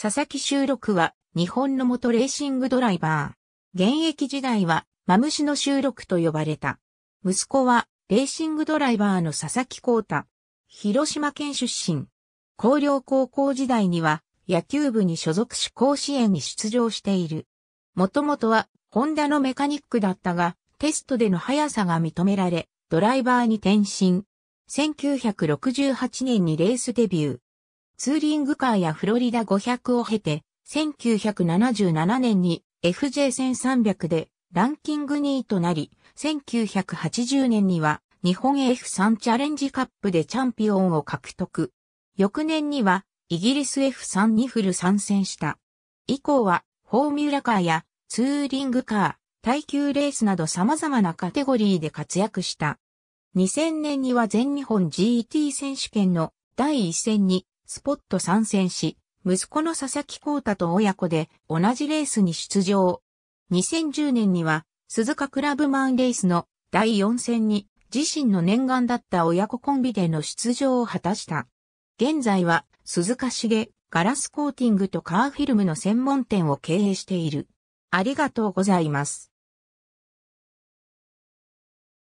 佐々木修六は日本の元レーシングドライバー。現役時代はマムシの修六と呼ばれた。息子はレーシングドライバーの佐々木光太。広島県出身。高陵高校時代には野球部に所属し甲子園に出場している。もともとはホンダのメカニックだったが、テストでの速さが認められ、ドライバーに転身。1968年にレースデビュー。ツーリングカーやフロリダ500を経て、1977年に FJ1300 でランキング2位となり、1980年には日本 F3 チャレンジカップでチャンピオンを獲得。翌年にはイギリス F3 にフル参戦した。以降はフォーミュラカーやツーリングカー、耐久レースなど様々なカテゴリーで活躍した。2000年には全日本 GT 選手権の第一戦にスポット参戦し、息子の佐々木光太と親子で同じレースに出場。2010年には鈴鹿クラブマンレースの第4戦に自身の念願だった親子コンビでの出場を果たした。現在は鈴鹿茂ガラスコーティングとカーフィルムの専門店を経営している。ありがとうございます。